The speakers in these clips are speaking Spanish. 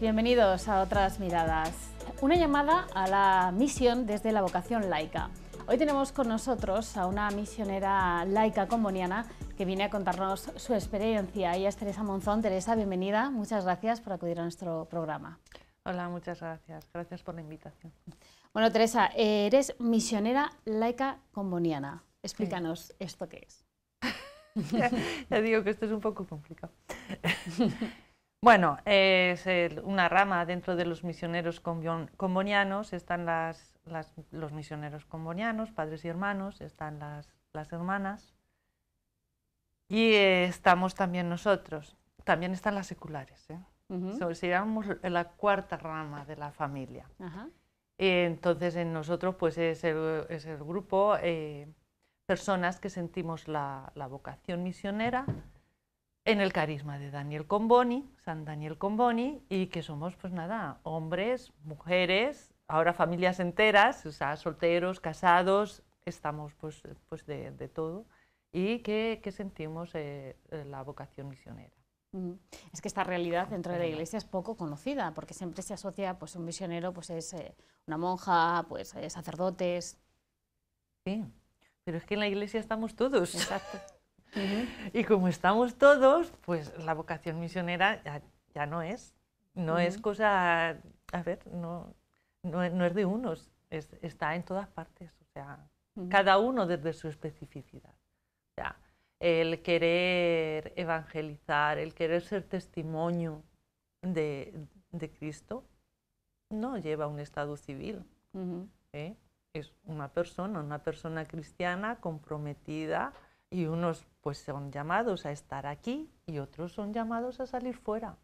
bienvenidos a Otras Miradas. Una llamada a la misión desde la vocación laica. Hoy tenemos con nosotros a una misionera laica comboniana que viene a contarnos su experiencia. Ella es Teresa Monzón. Teresa, bienvenida. Muchas gracias por acudir a nuestro programa. Hola, muchas gracias. Gracias por la invitación. Bueno, Teresa, eres misionera laica comboniana. Explícanos esto qué es. ya digo que esto es un poco complicado. Bueno, es una rama dentro de los misioneros combonianos, están los misioneros combonianos, padres y hermanos, están las, hermanas y estamos también nosotros, también están las seculares, ¿eh? uh la cuarta rama de la familia. entonces en nosotros pues es el, grupo, eh, personas que sentimos la vocación misionera en el carisma de Daniel Comboni, San Daniel Comboni, y que somos, pues nada, hombres, mujeres, ahora familias enteras, o sea, solteros, casados, estamos pues, pues de, todo, y que, sentimos eh, eh, la vocación misionera. Es que esta realidad dentro de la iglesia es poco conocida, porque siempre se asocia, pues un misionero pues es eh, una monja, pues sacerdotes. Sí, pero es que en la iglesia estamos todos. Exacto. Y como estamos todos, pues la vocación misionera ya, no es. No es cosa, a ver, no, no, es de unos, está en todas partes, o sea, cada uno desde su especificidad. O sea, el querer evangelizar, el querer ser testimonio de, Cristo, no lleva un estado civil. ¿eh? Es una persona, una persona cristiana comprometida y unos pues son llamados a estar aquí y otros son llamados a salir fuera.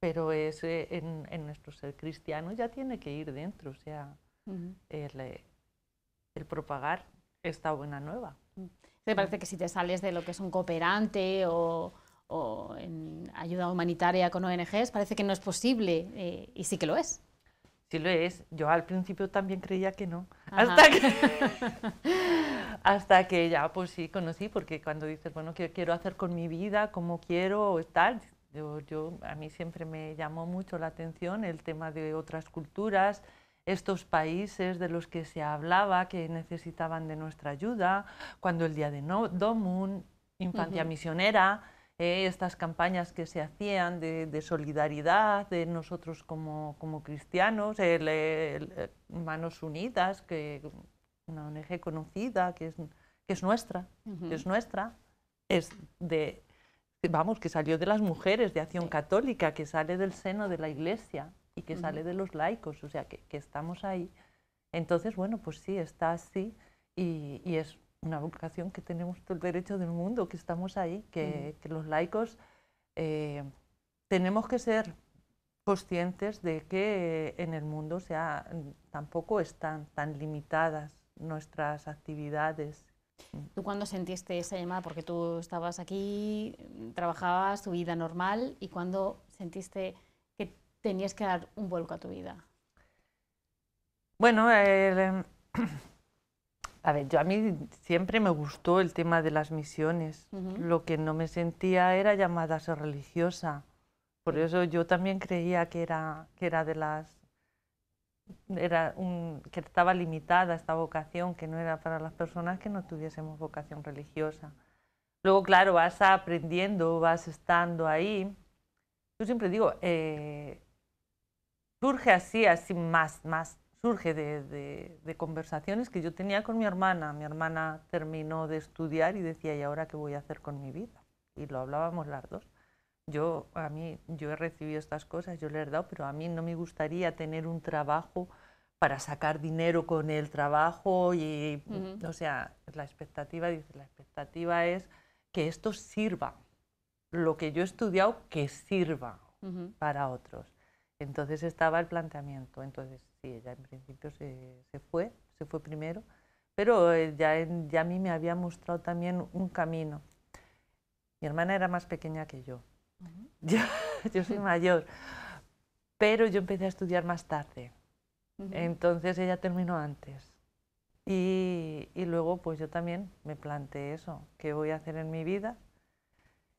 Pero ese en, en, nuestro ser cristiano ya tiene que ir dentro, o sea, eh, el, propagar esta buena nueva. ¿Te mm. parece que si te sales de lo que es un cooperante o, en ayuda humanitaria con ONGs, parece que no es posible eh, y sí que lo es? si lo es. Yo al principio también creía que no. Hasta que, ya pues sí conocí, porque cuando dices, bueno, ¿qué quiero hacer con mi vida? ¿Cómo quiero? Yo, a mí siempre me llamó mucho la atención el tema de otras culturas, estos países de los que se hablaba que necesitaban de nuestra ayuda, cuando el día de no, Domun, infancia misionera, eh, estas campañas que se hacían de, solidaridad de nosotros como, cristianos, Manos Unidas, que una ONG conocida, que es, que es nuestra, que es nuestra, es de, vamos, que salió de las mujeres de acción católica, que sale del seno de la iglesia y que sale de los laicos, o sea, que, estamos ahí. Entonces, bueno, pues sí, está así y es una vocación que tenemos todo el derecho del mundo, que estamos ahí, que, que los laicos eh, tenemos que ser conscientes de que eh, en el mundo sea, tampoco están tan limitadas nuestras actividades. ¿Tú cuándo sentiste esa llamada? Porque tú estabas aquí, trabajabas tu vida normal y cuándo sentiste que tenías que dar un vuelco a tu vida. Bueno, eh, a ver, yo a mí siempre me gustó el tema de las misiones. Lo que no me sentía era llamada a ser religiosa. Por eso yo también creía que era, que era de las era que estaba limitada esta vocación, que no era para las personas que no tuviésemos vocación religiosa. Luego, claro, vas aprendiendo, vas estando ahí. Yo siempre digo, eh, surge así, así más, más surge de, conversaciones que yo tenía con mi hermana. Mi hermana terminó de estudiar y decía, ¿y ahora qué voy a hacer con mi vida? Y lo hablábamos las dos. Yo, a mí, yo he recibido estas cosas, yo le he dado, pero a mí no me gustaría tener un trabajo para sacar dinero con el trabajo y, o sea, la expectativa, dice, la expectativa es que esto sirva, lo que yo he estudiado que sirva para otros. Entonces estaba el planteamiento, entonces y ella en principio se, se fue, se fue primero, pero eh, ya, ya a mí me había mostrado también un camino. Mi hermana era más pequeña que yo, yo, yo, soy mayor, pero yo empecé a estudiar más tarde, entonces ella terminó antes. Y, y, luego pues yo también me planteé eso, ¿qué voy a hacer en mi vida?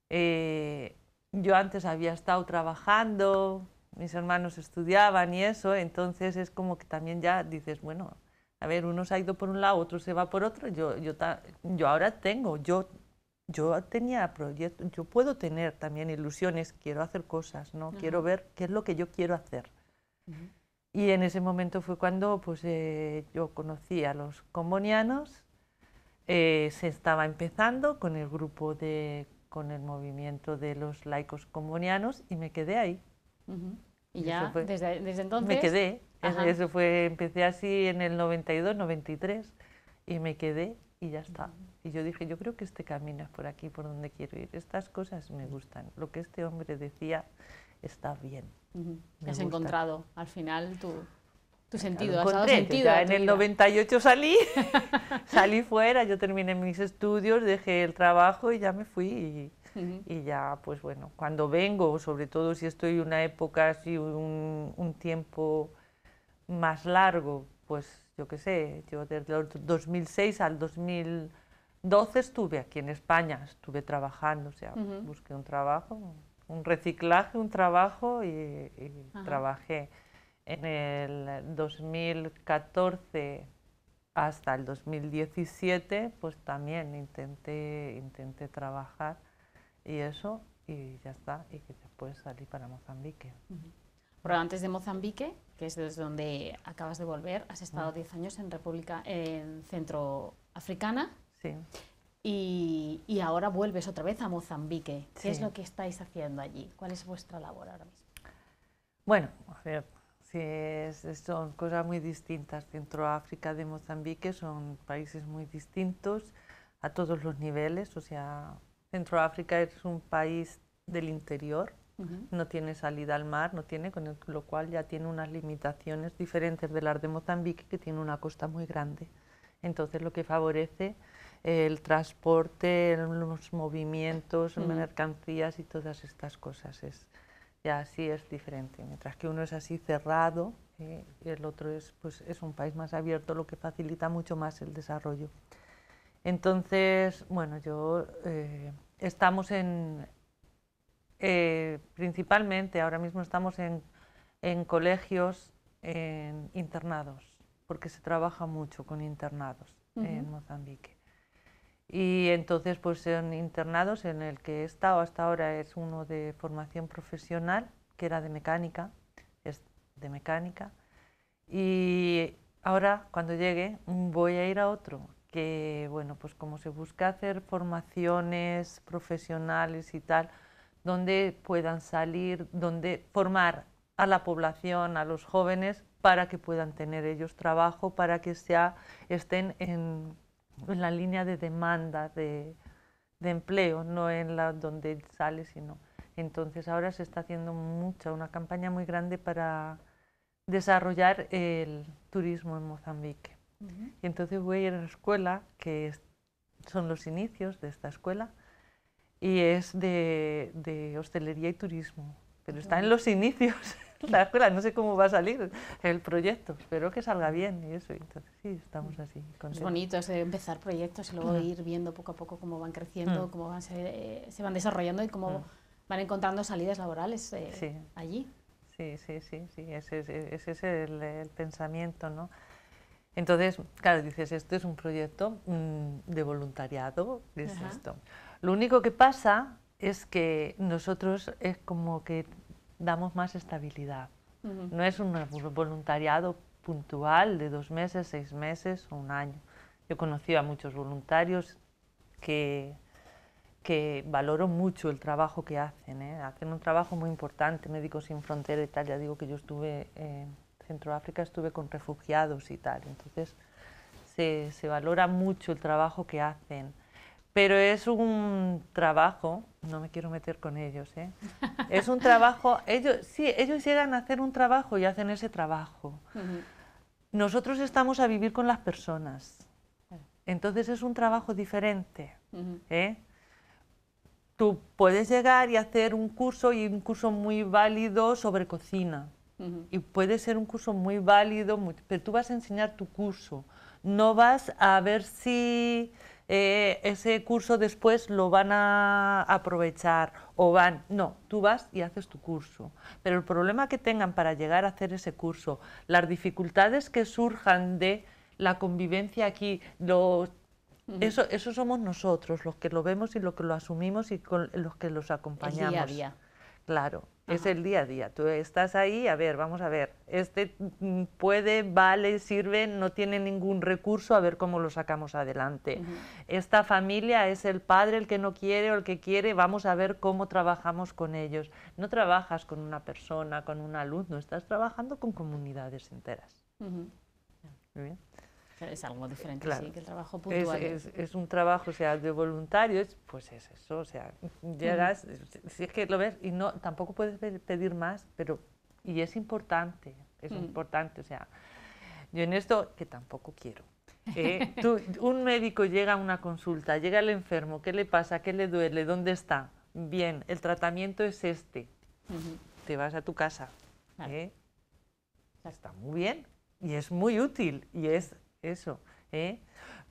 Eh, yo antes había estado trabajando, mis hermanos estudiaban y eso, entonces es como que también ya dices, bueno, a ver, uno se ha ido por un lado, otro se va por otro, yo, yo, yo ahora tengo, yo, yo tenía proyectos, yo puedo tener también ilusiones, quiero hacer cosas, ¿no? Quiero ver qué es lo que yo quiero hacer. Y en ese momento fue cuando pues, eh, yo conocí a los combonianos, eh, se estaba empezando con el grupo de, con el movimiento de los laicos combonianos y me quedé ahí. Y ya, desde, entonces... Me quedé. Eso fue, empecé así en el 92, 93, y me quedé y ya está. Y yo dije, yo creo que este camino es por aquí, por donde quiero ir. Estas cosas me gustan. Lo que este hombre decía está bien. Has encontrado al final tu, tu sentido, has dado sentido. Ya en el 98 salí, salí fuera, yo terminé mis estudios, dejé el trabajo y ya me fui. Y, y ya pues bueno, cuando vengo, sobre todo si estoy una época así, un, tiempo más largo, pues yo qué sé, yo desde el 2006 al 2012 estuve aquí en España, estuve trabajando, o sea, busqué un trabajo, un reciclaje, un trabajo y, y trabajé. En el 2014 hasta el 2017, pues también intenté, intenté trabajar y eso, y ya está, y que después salir para Mozambique. Pero antes de Mozambique, que es desde donde acabas de volver, has estado 10 años en República en Centroafricana. Sí. Y, y, ahora vuelves otra vez a Mozambique. ¿Qué es lo que estáis haciendo allí? ¿Cuál es vuestra labor ahora mismo? Bueno, a ver, son cosas muy distintas. Centroáfrica de Mozambique son países muy distintos a todos los niveles, o sea, Centroáfrica es un país del interior, no tiene salida al mar, no tiene, con lo cual ya tiene unas limitaciones diferentes de las de Mozambique, que tiene una costa muy grande. Entonces, lo que favorece el transporte, los movimientos, mercancías y todas estas cosas. Es, ya así es diferente. Mientras que uno es así cerrado y eh, el otro es, pues, es un país más abierto, lo que facilita mucho más el desarrollo. Entonces, bueno, yo eh, estamos en, eh, principalmente ahora mismo estamos en, colegios, en internados, porque se trabaja mucho con internados en Mozambique. Y entonces, pues son internados en el que he estado hasta ahora es uno de formación profesional, que era de mecánica, es de mecánica. Y ahora, cuando llegue, voy a ir a otro que, bueno, pues como se busca hacer formaciones profesionales y tal, donde puedan salir, donde formar a la población, a los jóvenes, para que puedan tener ellos trabajo, para que sea, estén en, la línea de demanda de, de, empleo, no en la donde sale, sino. Entonces ahora se está haciendo mucha, una campaña muy grande para desarrollar el turismo en Mozambique. Y entonces voy a ir a la escuela, que son los inicios de esta escuela, y es de, hostelería y turismo. Pero está en los inicios la escuela, no sé cómo va a salir el proyecto, espero que salga bien y eso, entonces sí, estamos así. Es bonito empezar proyectos y luego ir viendo poco a poco cómo van creciendo, mm. cómo van, eh, se, van desarrollando y cómo mm. van encontrando salidas laborales eh, allí. Sí, sí, sí, ese, es e, el, pensamiento, ¿no? Entonces, claro, dices, esto es un proyecto mm, de voluntariado, es esto. Lo único que pasa es que nosotros es como que damos más estabilidad. No es un voluntariado puntual de dos meses, seis meses o un año. Yo he a muchos voluntarios que, que valoro mucho el trabajo que hacen. ¿eh? Hacen un trabajo muy importante. Médicos Sin Fronteras, y tal, ya digo que yo estuve eh, Centroáfrica estuve con refugiados y tal. Entonces se, se valora mucho el trabajo que hacen. Pero es un trabajo, no me quiero meter con ellos, ¿eh? es un trabajo, ellos, sí, ellos llegan a hacer un trabajo y hacen ese trabajo. Nosotros estamos a vivir con las personas, entonces es un trabajo diferente. ¿eh? Tú puedes llegar y hacer un curso y un curso muy válido sobre cocina, y puede ser un curso muy válido, pero tú vas a enseñar tu curso, no vas a ver si eh, ese curso después lo van a aprovechar o van, no, tú vas y haces tu curso. Pero el problema que tengan para llegar a hacer ese curso, las dificultades que surjan de la convivencia aquí, los eso, eso somos nosotros, los que lo vemos y los que lo asumimos y los que los acompañamos. Claro. Es el día a día. Tú estás ahí, a ver, vamos a ver. Este mm, puede, vale, sirve, no tiene ningún recurso, a ver cómo lo sacamos adelante. Esta familia es el padre el que no quiere o el que quiere, vamos a ver cómo trabajamos con ellos. No trabajas con una persona, con una un No estás trabajando con comunidades enteras. Muy bien es algo diferente, sí, que el trabajo puntual. Es, un trabajo, o sea, de voluntarios, pues es eso, o sea, llegas, mm. si es que lo ves, y no, tampoco puedes pedir más, pero, y es importante, es mm. importante, o sea, yo en esto, que tampoco quiero. ¿eh? un médico llega a una consulta, llega el enfermo, ¿qué le pasa? ¿Qué le duele? ¿Dónde está? Bien, el tratamiento es este. Te vas a tu casa. ¿eh? Está muy bien y es muy útil y es eso. ¿eh?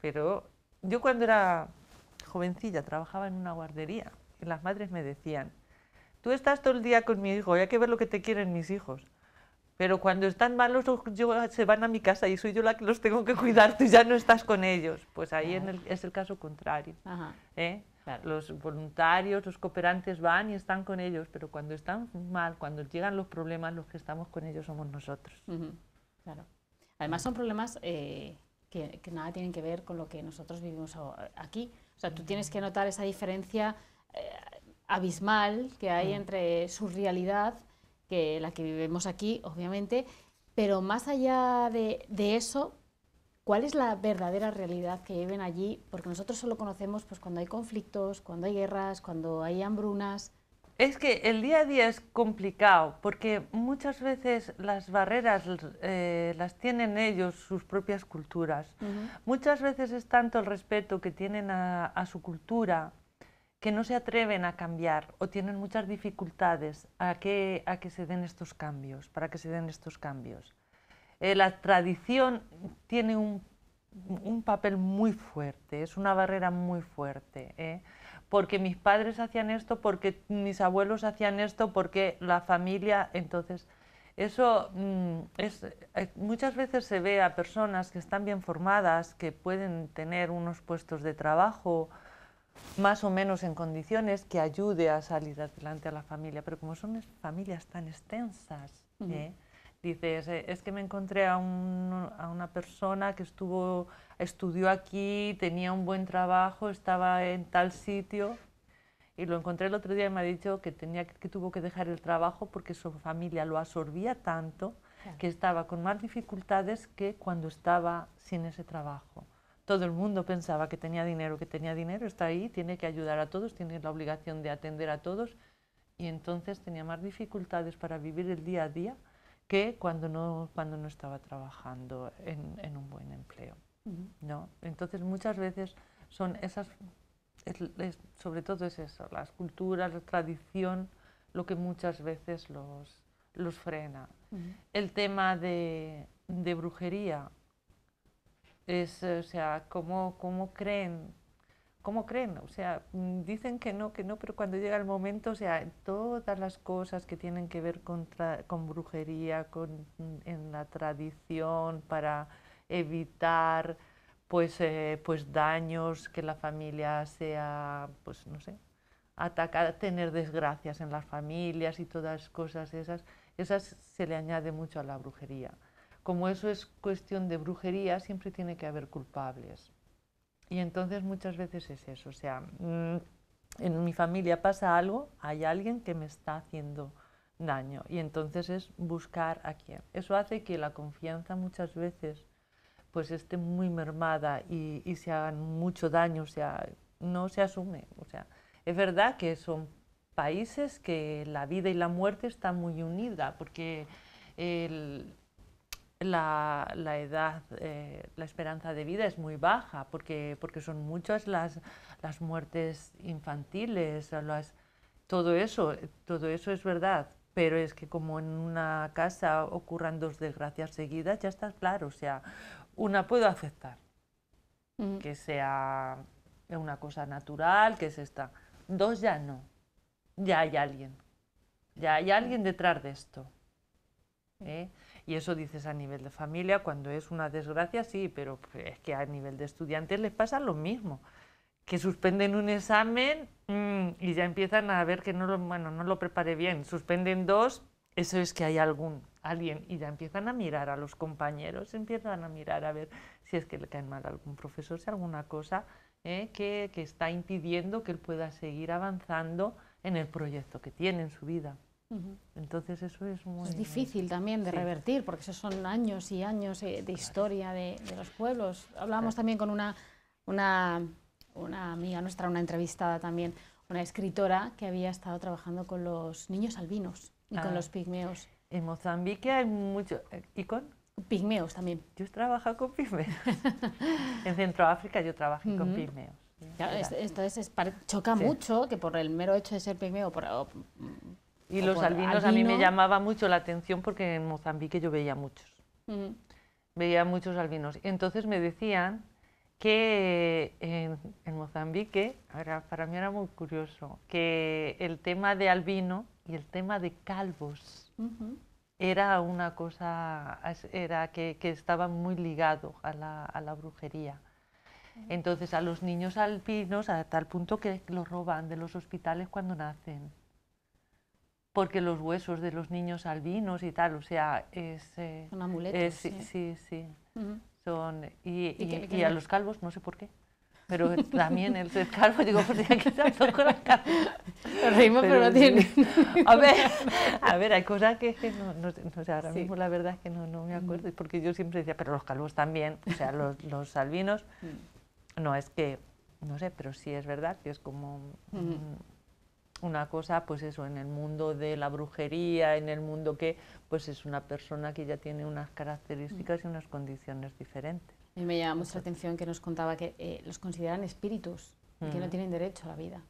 Pero yo cuando era jovencilla trabajaba en una guardería y las madres me decían, tú estás todo el día con mi hijo, y hay que ver lo que te quieren mis hijos. Pero cuando están malos, se van a mi casa y soy yo la que los tengo que cuidar, tú ya no estás con ellos. Pues ahí es el caso contrario. ¿eh? Los voluntarios, los cooperantes van y están con ellos, pero cuando están mal, cuando llegan los problemas, los que estamos con ellos somos nosotros. Claro. Además son problemas eh, que, nada tienen que ver con lo que nosotros vivimos aquí. O sea, tú tienes que notar esa diferencia eh, abismal que hay entre su realidad, que la que vivimos aquí, obviamente, pero más allá de, eso, ¿cuál es la verdadera realidad que viven allí? Porque nosotros solo conocemos pues, cuando hay conflictos, cuando hay guerras, cuando hay hambrunas. Es que el día a día es complicado porque muchas veces las barreras eh, las tienen ellos, sus propias culturas. Muchas veces es tanto el respeto que tienen a, su cultura que no se atreven a cambiar o tienen muchas dificultades a que, a que se den estos cambios, para que se den estos cambios. Eh, la tradición tiene un, papel muy fuerte, es una barrera muy fuerte. ¿eh? porque mis padres hacían esto, porque mis abuelos hacían esto, porque la familia, entonces... Eso mm, es, eh, muchas veces se ve a personas que están bien formadas, que pueden tener unos puestos de trabajo más o menos en condiciones que ayude a salir adelante a la familia, pero como son familias tan extensas, ¿eh? dices, eh, es que me encontré a, una persona que estuvo, estudió aquí, tenía un buen trabajo, estaba en tal sitio. Y lo encontré el otro día y me ha dicho que, tenía, que tuvo que dejar el trabajo porque su familia lo absorbía tanto que estaba con más dificultades que cuando estaba sin ese trabajo. Todo el mundo pensaba que tenía dinero, que tenía dinero, está ahí, tiene que ayudar a todos, tiene la obligación de atender a todos y entonces tenía más dificultades para vivir el día a día que cuando no, cuando no estaba trabajando en, un buen empleo. ¿no? Entonces muchas veces son esas, sobre todo es eso, las culturas, la tradición, lo que muchas veces los, los frena. El tema de, brujería es, o sea, cómo, cómo creen ¿cómo creen? O sea, mm, dicen que no, que no, pero cuando llega el momento, o sea, todas las cosas que tienen que ver con, con brujería, con, mm, en la tradición, para evitar pues, eh, pues daños, que la familia sea, pues no sé, atacar, tener desgracias en las familias y todas cosas esas, esas se le añade mucho a la brujería. Como eso es cuestión de brujería, siempre tiene que haber culpables y entonces muchas veces es eso, o sea, mm, en mi familia pasa algo, hay alguien que me está haciendo daño y entonces es buscar a quién. Eso hace que la confianza muchas veces pues esté muy mermada y, se hagan mucho daño, o sea, no se asume. O sea, es verdad que son países que la vida y la muerte están muy unidas porque el, la, la edad, eh, la esperanza de vida es muy baja, porque, porque son muchas las, las muertes infantiles, todo eso, todo eso es verdad, pero es que como en una casa ocurran dos desgracias seguidas, ya está claro, o sea, una puedo aceptar, mm. que sea una cosa natural, que es esta, dos ya no, ya hay alguien, ya hay alguien detrás de esto. ¿eh? Y eso dices a nivel de familia, cuando es una desgracia, sí, pero es que a nivel de estudiantes les pasa lo mismo, que suspenden un examen mm, y ya empiezan a ver que no lo, bueno, no lo bien, suspenden dos, eso es que hay algún, alguien, y ya empiezan a mirar a los compañeros, empiezan a mirar a ver si es que le caen mal a algún profesor, si alguna cosa ¿eh? que, que está impidiendo que él pueda seguir avanzando en el proyecto que tiene en su vida. Entonces eso es muy... Es difícil también de revertir, porque esos son años y años eh, de historia de, los pueblos. Hablábamos también con una, una, una, amiga nuestra, una entrevistada también, una escritora que había estado trabajando con los niños albinos y con ah. los pigmeos. En Mozambique hay mucho... Eh, ¿Y con? Pigmeos también. Yo he trabajado con pigmeos. en Centroáfrica yo trabajé con pigmeos. entonces choca mucho que por el mero hecho de ser pigmeo por, y los albinos a mí me llamaba mucho la atención porque en Mozambique yo veía muchos. Veía muchos albinos. Entonces me decían que en, Mozambique, para mí era muy curioso, que el tema de albino y el tema de calvos era una cosa, era que, estaba muy ligado a la, a la brujería. Entonces a los niños albinos a tal punto que los roban de los hospitales cuando nacen porque los huesos de los niños albinos y tal, o sea, es... Eh, son amuletos. sí, sí, sí. son, y, ¿Y, a los calvos, no sé por qué pero también el calvo, digo, pues ya que estar con la calva. Reímos, pero, no tiene. A ver, a ver, hay cosas que, no, no, o sea, ahora mismo la verdad es que no, no, me acuerdo, porque yo siempre decía, pero los calvos también, o sea, los, los albinos, mm. no es que, no sé, pero sí es verdad que es como una cosa, pues eso, en el mundo de la brujería, en el mundo que, pues es una persona que ya tiene unas características y unas condiciones diferentes. y me llama mucho atención que nos contaba que eh, los consideran espíritus, que no mm. tienen derecho a la vida.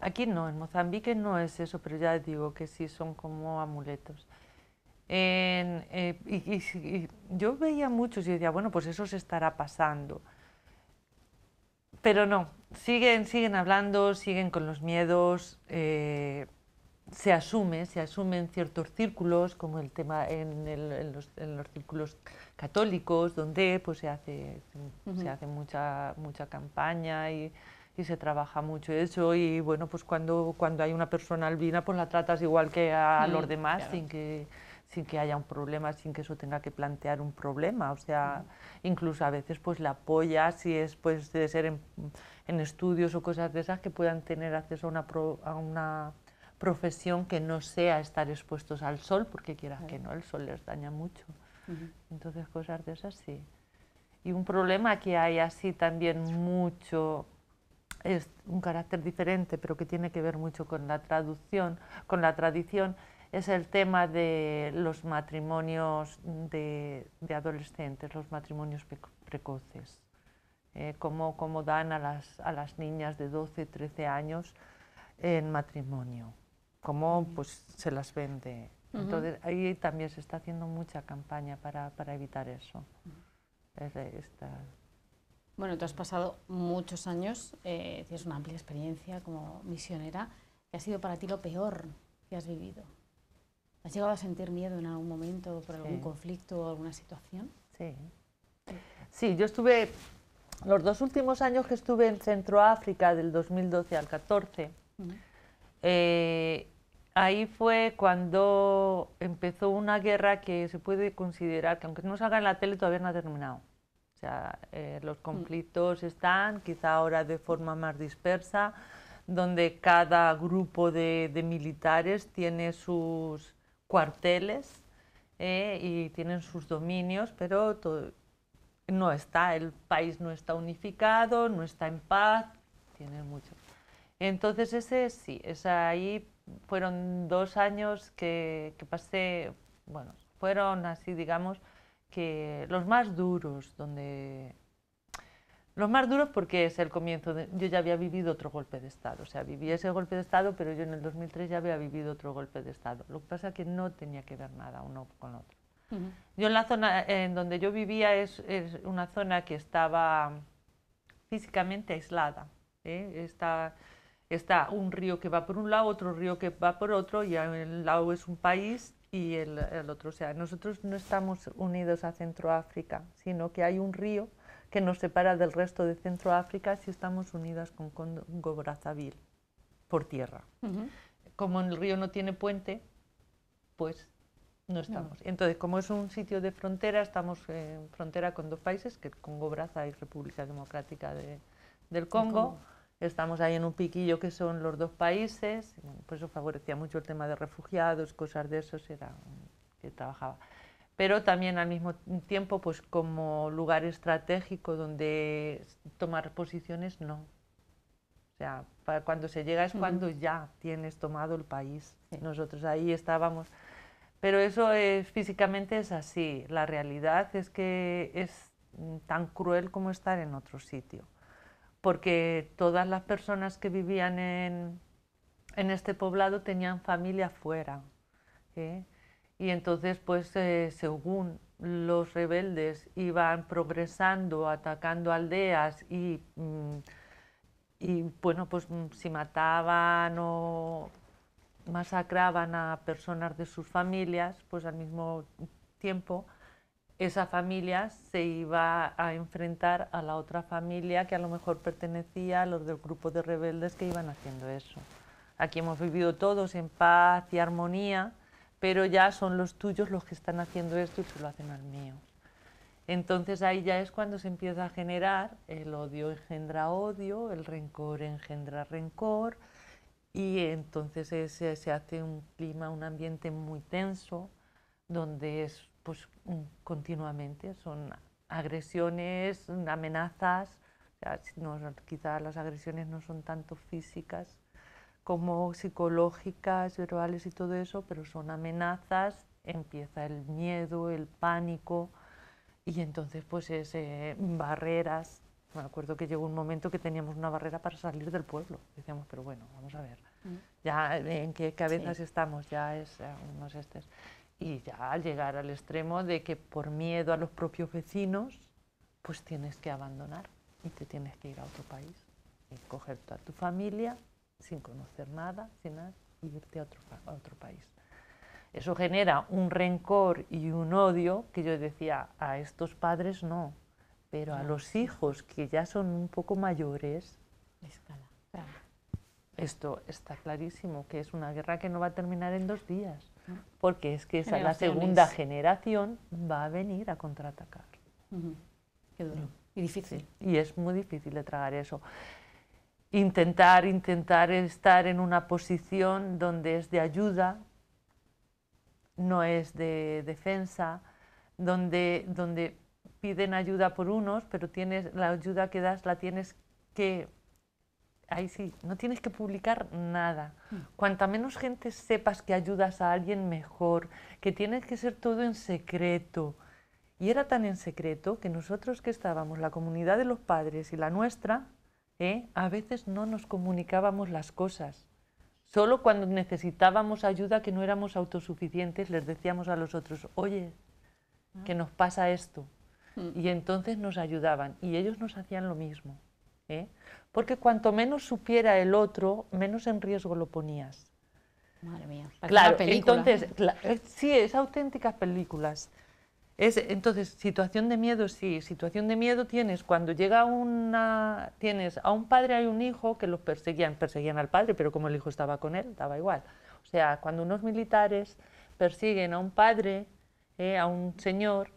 Aquí no, en Mozambique no es eso, pero ya digo que sí son como amuletos. Eh, y, yo veía muchos y decía, bueno, pues eso se estará pasando. Pero no, siguen, siguen hablando, siguen con los miedos, eh, se asume, se asumen ciertos círculos, como el tema en, los, en los, círculos católicos, donde pues, se hace, se, hace mucha, mucha campaña y, se trabaja mucho eso. Y bueno, pues cuando, cuando hay una persona albina, pues la tratas igual que a mm, los demás, sin que sin que haya un problema, sin que eso tenga que plantear un problema. O sea, incluso a veces pues la apoyas si es pues de ser em, en estudios o cosas de esas que puedan tener acceso a una, profesión que no sea estar expuestos al sol, porque quieras que no, el sol les daña mucho. Entonces, cosas de esas sí. Y un problema que hay así también mucho, es un carácter diferente, pero que tiene que ver mucho con la traducción, con la tradición, es el tema de los matrimonios de adolescentes, los matrimonios precoces. Eh, cómo, dan a las, a las niñas de 12, 13 años en matrimonio, cómo pues, se las vende. Entonces, ahí también se está haciendo mucha campaña para, para evitar eso. bueno, tú has pasado muchos años, eh, tienes una amplia experiencia como misionera. ¿Qué ha sido para ti lo peor que has vivido? ¿Has llegado a sentir miedo en algún momento por algún conflicto o alguna situación? Sí. Sí, yo estuve los dos últimos años que estuve en Centroáfrica, del 2012 al 14, eh, ahí fue cuando empezó una guerra que se puede considerar, que aunque no salga en la tele, todavía no ha terminado. O sea, eh, los mm. conflictos están, quizá ahora de forma más dispersa, donde cada grupo de, militares tiene sus cuarteles eh, y tienen sus dominios, pero todo, no está, el país no está unificado, no está en paz, tiene mucho. Entonces ese sí, es ahí fueron dos años que, pasé, bueno, fueron así, digamos, que los más duros, donde... Los más duros porque es el comienzo, de, yo ya había vivido otro golpe de Estado, o sea, viví ese golpe de Estado, pero yo en el 2003 ya había vivido otro golpe de Estado. Lo que pasa es que no tenía que ver nada uno con otro. Yo en la zona en donde yo vivía es, una zona que estaba físicamente aislada. ¿eh? Está, está un río que va por un lado, otro río que va por otro, y el lado es un país y el, otro. O sea, nosotros no estamos unidos a Centroáfrica, sino que hay un río que nos separa del resto de Centroáfrica si estamos unidas con Congo Brazzaville por tierra. Como el río no tiene puente, pues no estamos. Entonces, como es un sitio de frontera, estamos en frontera con dos países, que Congo Braza y República Democrática de, del Congo. Estamos ahí en un piquillo que son los dos países. por pues eso favorecía mucho el tema de refugiados, cosas de esos, era que trabajaba. Pero también al mismo tiempo, pues como lugar estratégico donde tomar posiciones, no. O sea, cuando se llega es cuando ya tienes tomado el país. Nosotros ahí estábamos pero eso es, físicamente es así. La realidad es que es mm, tan cruel como estar en otro sitio. Porque todas las personas que vivían en, este poblado tenían familia fuera. ¿eh? Y entonces, pues, eh, según los rebeldes iban progresando, atacando aldeas y, mm, y bueno, pues mm, si mataban o masacraban a personas de sus familias, pues al mismo tiempo esa familia se iba a enfrentar a la otra familia que a lo mejor pertenecía a los del grupo de rebeldes que iban haciendo eso. Aquí hemos vivido todos en paz y armonía, pero ya son los tuyos los que están haciendo esto y se lo hacen al mío. Entonces ahí ya es cuando se empieza a generar, el odio engendra odio, el rencor engendra rencor, y entonces se hace un clima, un ambiente muy tenso, donde es pues, continuamente, son agresiones, amenazas, quizás las agresiones no son tanto físicas como psicológicas, verbales y todo eso, pero son amenazas, empieza el miedo, el pánico y entonces pues es eh, barreras me acuerdo que llegó un momento que teníamos una barrera para salir del pueblo. Decíamos, pero bueno, vamos a ver, mm. ya eh, en qué cabezas estamos, ya es unos eh, estés. Y ya al llegar al extremo de que por miedo a los propios vecinos, pues tienes que abandonar y te tienes que ir a otro país y coger a tu familia sin conocer nada, sin nada, y irte a otro, a otro país. Eso genera un rencor y un odio que yo decía, a estos padres no, pero a los hijos que ya son un poco mayores, esto está clarísimo, que es una guerra que no va a terminar en dos días, porque es que esa, la segunda generación va a venir a contraatacar. Qué duro. Y difícil. Y es muy difícil de tragar eso. Intentar, intentar estar en una posición donde es de ayuda, no es de defensa, donde, donde piden ayuda por unos, pero tienes la ayuda que das la tienes que ahí sí, no tienes que publicar nada. Mm. Cuanta menos gente sepas que ayudas a alguien mejor, que tienes que ser todo en secreto. Y era tan en secreto que nosotros que estábamos, la comunidad de los padres y la nuestra, ¿eh? a veces no nos comunicábamos las cosas. Solo cuando necesitábamos ayuda, que no éramos autosuficientes, les decíamos a los otros, oye, ah. que nos pasa esto. Mm. Y entonces nos ayudaban y ellos nos hacían lo mismo. ¿eh? Porque cuanto menos supiera el otro, menos en riesgo lo ponías. Madre mía. Claro, entonces, eh, sí, es auténticas películas. Es, entonces, situación de miedo, sí. Situación de miedo tienes cuando llega una. Tienes a un padre y un hijo que los perseguían. Perseguían al padre, pero como el hijo estaba con él, daba igual. O sea, cuando unos militares persiguen a un padre, eh, a un señor,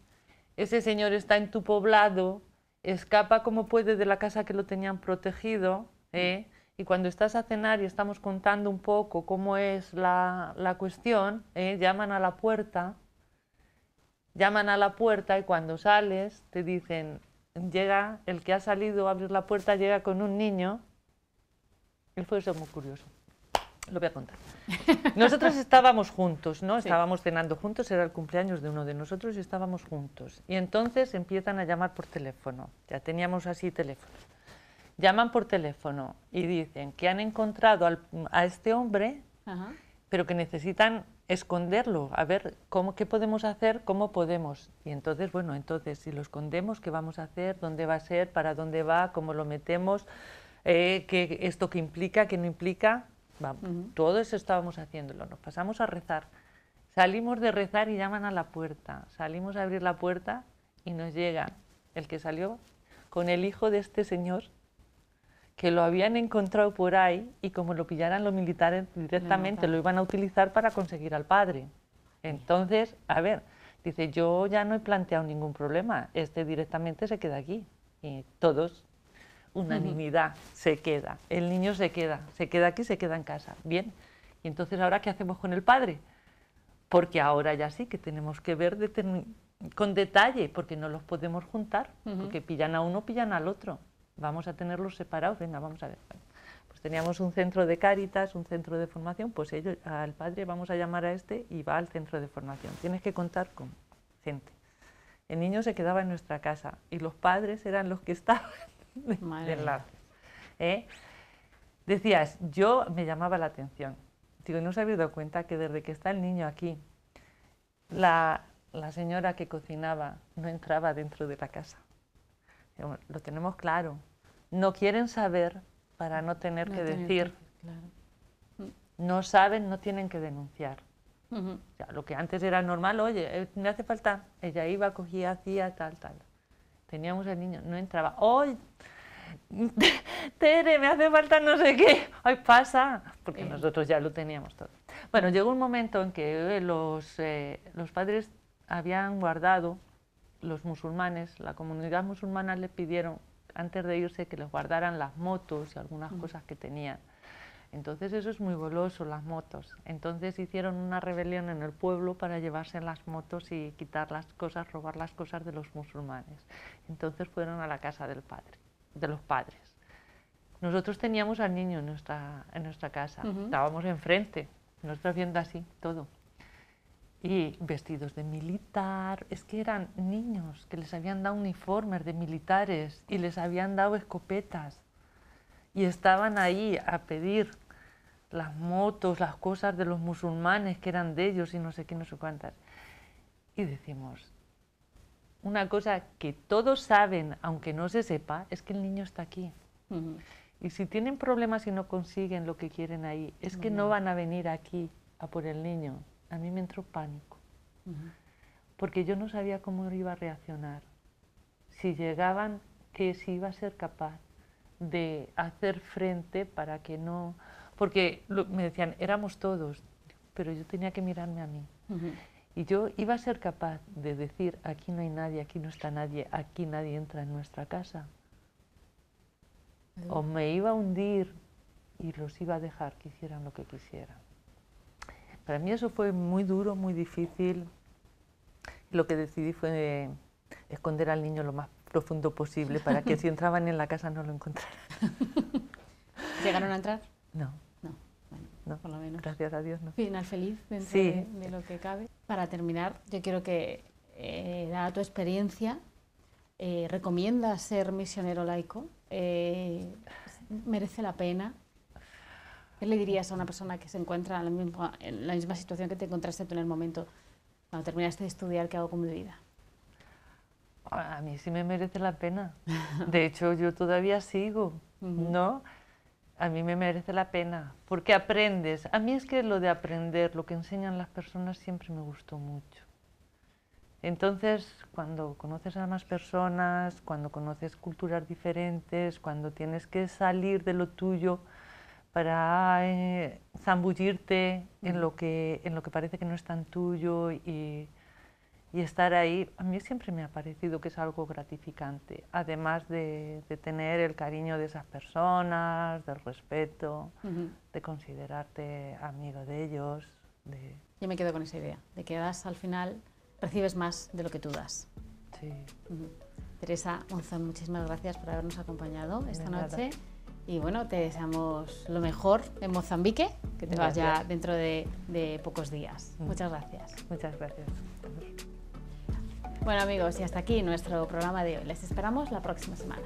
ese señor está en tu poblado, escapa como puede de la casa que lo tenían protegido, ¿eh? y cuando estás a cenar y estamos contando un poco cómo es la, cuestión, ¿eh? llaman a la puerta, llaman a la puerta y cuando sales te dicen, llega el que ha salido a abrir la puerta, llega con un niño, El fue eso muy curioso. Lo voy a contar. Nosotros estábamos juntos, ¿no? Estábamos cenando juntos, era el cumpleaños de uno de nosotros y estábamos juntos. Y entonces empiezan a llamar por teléfono. Ya teníamos así teléfono. Llaman por teléfono y dicen que han encontrado a este hombre, pero que necesitan esconderlo, a ver cómo, qué podemos hacer, cómo podemos. Y entonces, bueno, entonces, si lo escondemos, ¿qué vamos a hacer? ¿Dónde va a ser? ¿Para dónde va? ¿Cómo lo metemos? Eh, ¿qué, ¿Esto qué implica? ¿Qué no implica? todo eso estábamos haciéndolo, nos pasamos a rezar. Salimos de rezar y llaman a la puerta. Salimos a abrir la puerta y nos llega el que salió con el hijo de este señor que lo habían encontrado por ahí y como lo pillaran los militares directamente lo iban a utilizar para conseguir al padre. Entonces, a ver, dice, yo ya no he planteado ningún problema, este directamente se queda aquí. Y todos unanimidad, se queda. El niño se queda, se queda aquí, se queda en casa. Bien. Y entonces, ¿ahora qué hacemos con el padre? Porque ahora ya sí que tenemos que ver con detalle, porque no los podemos juntar, porque pillan a uno, pillan al otro. Vamos a tenerlos separados. Venga, vamos a ver. Pues teníamos un centro de cáritas, un centro de formación, pues ellos, al padre vamos a llamar a este y va al centro de formación. Tienes que contar con gente. El niño se quedaba en nuestra casa y los padres eran los que estaban de ¿Eh? Decías, yo me llamaba la atención. Digo, no se habéis dado cuenta que desde que está el niño aquí, la, la señora que cocinaba no entraba dentro de la casa. lo tenemos claro. No quieren saber para no tener que decir. Mm. No saben, no tienen que denunciar. lo que antes era normal, oye, eh, me hace falta. Ella iba, cogía, hacía, tal, tal. Teníamos el niño, no entraba. ¡Ay! Tere, me hace falta no sé qué. ¡Ay, pasa! Porque nosotros ya lo teníamos todo. Bueno, llegó un momento en que eh, eh, los, padres habían guardado, los musulmanes, la comunidad musulmana le pidieron antes de irse que les guardaran las motos y algunas cosas que tenían entonces eso es muy goloso, las motos. Entonces hicieron una rebelión en el pueblo para llevarse las motos y quitar las cosas, robar las cosas de los musulmanes. Entonces fueron a la casa del padre, de los padres. Nosotros teníamos al niño en nuestra, casa, estábamos enfrente, nosotros viendo así todo. Y vestidos de militar, es que eran niños que les habían dado uniformes de militares y les habían dado escopetas y estaban ahí a pedir las motos, las cosas de los musulmanes que eran de ellos y no sé qué, no sé cuántas. Y decimos, una cosa que todos saben, aunque no se sepa, es que el niño está aquí. Y si tienen problemas y no consiguen lo que quieren ahí, es que no van a venir aquí a por el niño. A mí me entró pánico, porque yo no sabía cómo iba a reaccionar. Si llegaban, que si iba a ser capaz de hacer frente para que no porque me decían, éramos todos, pero yo tenía que mirarme a mí. Y yo iba a ser capaz de decir, aquí no hay nadie, aquí no está nadie, aquí nadie entra en nuestra casa. O me iba a hundir y los iba a dejar que hicieran lo que quisieran. Para mí eso fue muy duro, muy difícil. Lo que decidí fue esconder al niño lo más profundo posible para que si entraban en la casa no lo encontraran. ¿Llegaron a entrar? No. No. Bueno, no. por lo menos. Gracias a Dios, no. Final feliz dentro de, lo que cabe. Para terminar, yo quiero que, eh, dada tu experiencia, eh, recomienda ser misionero laico? Eh, ¿Merece la pena? ¿Qué le dirías a una persona que se encuentra en la misma, en la misma situación que te encontraste tú en el momento cuando terminaste de estudiar qué hago con mi vida? A mí sí me merece la pena. De hecho, yo todavía sigo, ¿no? a mí me merece la pena, porque aprendes. A mí es que lo de aprender, lo que enseñan las personas, siempre me gustó mucho. Entonces, cuando conoces a más personas, cuando conoces culturas diferentes, cuando tienes que salir de lo tuyo para eh, zambullirte en, lo que, en lo que parece que no es tan tuyo y y estar ahí, a mí siempre me ha parecido que es algo gratificante, además de, tener el cariño de esas personas, del respeto, de considerarte amigo de ellos. De... Yo me quedo con esa idea, de que al final, recibes más de lo que tú das. Teresa Monzón, muchísimas gracias por habernos acompañado esta noche. Y bueno, te deseamos lo mejor en Mozambique, que te vas ya dentro de, pocos días. Mm. Muchas gracias. Muchas gracias. Bueno amigos, y hasta aquí nuestro programa de hoy. Les esperamos la próxima semana.